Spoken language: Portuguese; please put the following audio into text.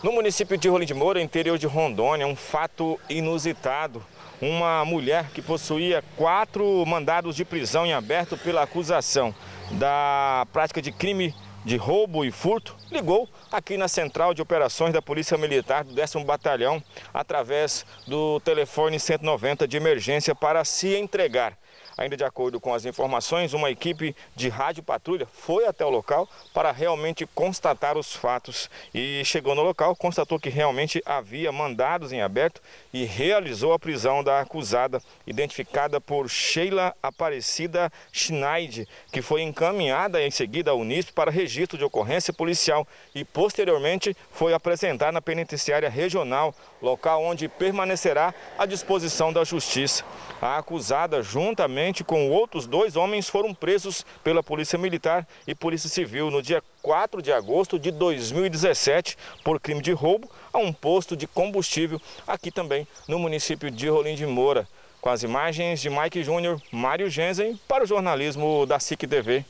No município de Rolim de Moura, interior de Rondônia, um fato inusitado. Uma mulher que possuía quatro mandados de prisão em aberto pela acusação da prática de crime de roubo e furto, ligou aqui na Central de Operações da Polícia Militar do 10 Batalhão, através do telefone 190 de emergência para se entregar. Ainda de acordo com as informações, uma equipe de rádio patrulha foi até o local para realmente constatar os fatos e chegou no local, constatou que realmente havia mandados em aberto e realizou a prisão da acusada, identificada por Sheila Aparecida Schneid, que foi encaminhada em seguida ao Unisp para registrar registro de ocorrência policial e posteriormente foi apresentar na penitenciária regional, local onde permanecerá à disposição da justiça. A acusada, juntamente com outros dois homens, foram presos pela Polícia Militar e Polícia Civil no dia 4 de agosto de 2017 por crime de roubo a um posto de combustível aqui também no município de Rolim de Moura. Com as imagens de Mike Júnior, Mário Genzen, para o jornalismo da SIC TV.